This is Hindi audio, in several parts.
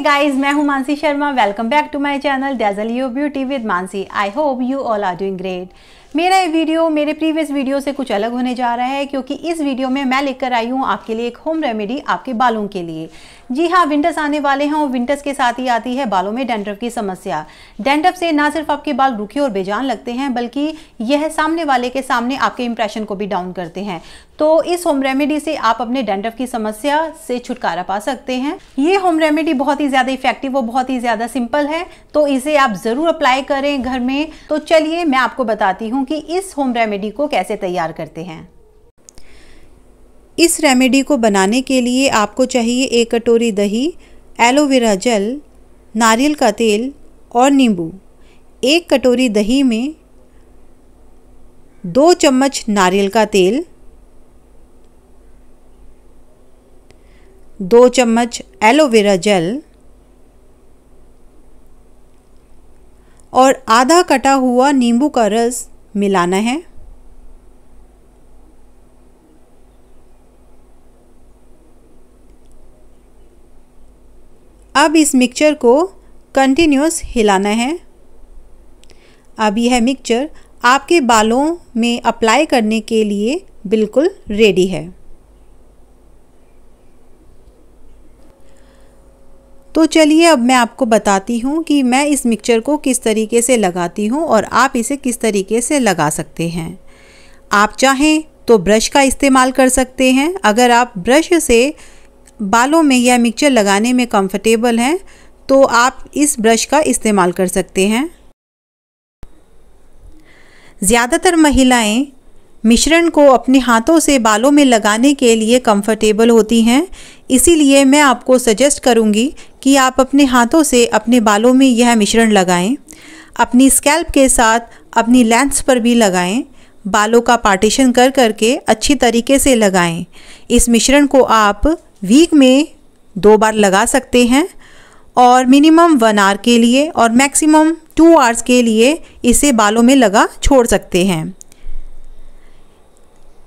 हे गाइस मैं हूं Mansi Sharma welcome back to my channel dazzle you beauty with Mansi I hope you all are doing great मेरा ये वीडियो मेरे प्रीवियस वीडियो से कुछ अलग होने जा रहा है क्योंकि इस वीडियो में मैं लेकर आई हूँ आपके लिए एक होम रेमेडी आपके बालों के लिए जी हाँ विंटर्स आने वाले हैं और विंटर्स के साथ ही आती है बालों में डेंड्रव की समस्या डेंड्रव से ना सिर्फ आपके बाल रुखे और बेजान लगते हैं बल्कि यह सामने वाले के सामने आपके इंप्रेशन को भी डाउन करते हैं तो इस होम रेमेडी से आप अपने डेंडफ की समस्या से छुटकारा पा सकते हैं ये होम रेमेडी बहुत ही ज़्यादा इफेक्टिव और बहुत ही ज़्यादा सिंपल है तो इसे आप ज़रूर अप्लाई करें घर में तो चलिए मैं आपको बताती हूँ कि इस होम रेमेडी को कैसे तैयार करते हैं इस रेमेडी को बनाने के लिए आपको चाहिए एक कटोरी दही एलोवेरा जल नारियल का तेल और नींबू एक कटोरी दही में दो चम्मच नारियल का तेल दो चम्मच एलोवेरा जेल और आधा कटा हुआ नींबू का रस मिलाना है अब इस मिक्सचर को कंटिन्यूस हिलाना है अब यह मिक्सचर आपके बालों में अप्लाई करने के लिए बिल्कुल रेडी है तो चलिए अब मैं आपको बताती हूँ कि मैं इस मिक्सचर को किस तरीके से लगाती हूँ और आप इसे किस तरीके से लगा सकते हैं आप चाहें तो ब्रश का इस्तेमाल कर सकते हैं अगर आप ब्रश से बालों में यह मिक्सचर लगाने में कंफर्टेबल हैं तो आप इस ब्रश का इस्तेमाल कर सकते हैं ज़्यादातर महिलाएं मिश्रण को अपने हाथों से बालों में लगाने के लिए कंफर्टेबल होती हैं इसीलिए मैं आपको सजेस्ट करूंगी कि आप अपने हाथों से अपने बालों में यह मिश्रण लगाएं अपनी स्कैल्प के साथ अपनी लेंथ्स पर भी लगाएं बालों का पार्टीशन कर करके अच्छी तरीके से लगाएं इस मिश्रण को आप वीक में दो बार लगा सकते हैं और मिनिमम वन आवर के लिए और मैक्सिमम टू आवर्स के लिए इसे बालों में लगा छोड़ सकते हैं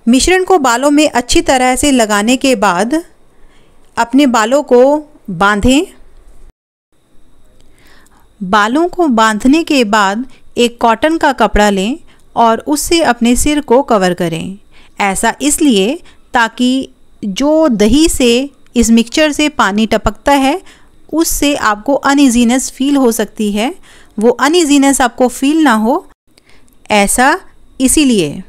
मिश्रण को बालों में अच्छी तरह से लगाने के बाद अपने बालों को बांधें बालों को बांधने के बाद एक कॉटन का कपड़ा लें और उससे अपने सिर को कवर करें ऐसा इसलिए ताकि जो दही से इस मिक्सचर से पानी टपकता है उससे आपको अनइजीनेस फील हो सकती है वो अनइजीनेस आपको फील ना हो ऐसा इसीलिए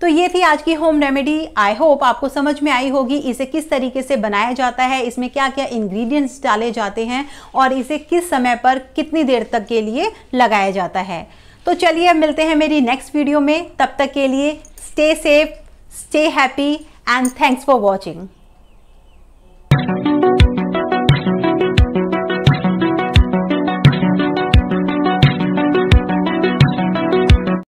तो ये थी आज की होम रेमेडी आई होप आपको समझ में आई होगी इसे किस तरीके से बनाया जाता है इसमें क्या क्या इंग्रेडिएंट्स डाले जाते हैं और इसे किस समय पर कितनी देर तक के लिए लगाया जाता है तो चलिए अब मिलते हैं मेरी नेक्स्ट वीडियो में तब तक के लिए stay safe stay happy and thanks for watching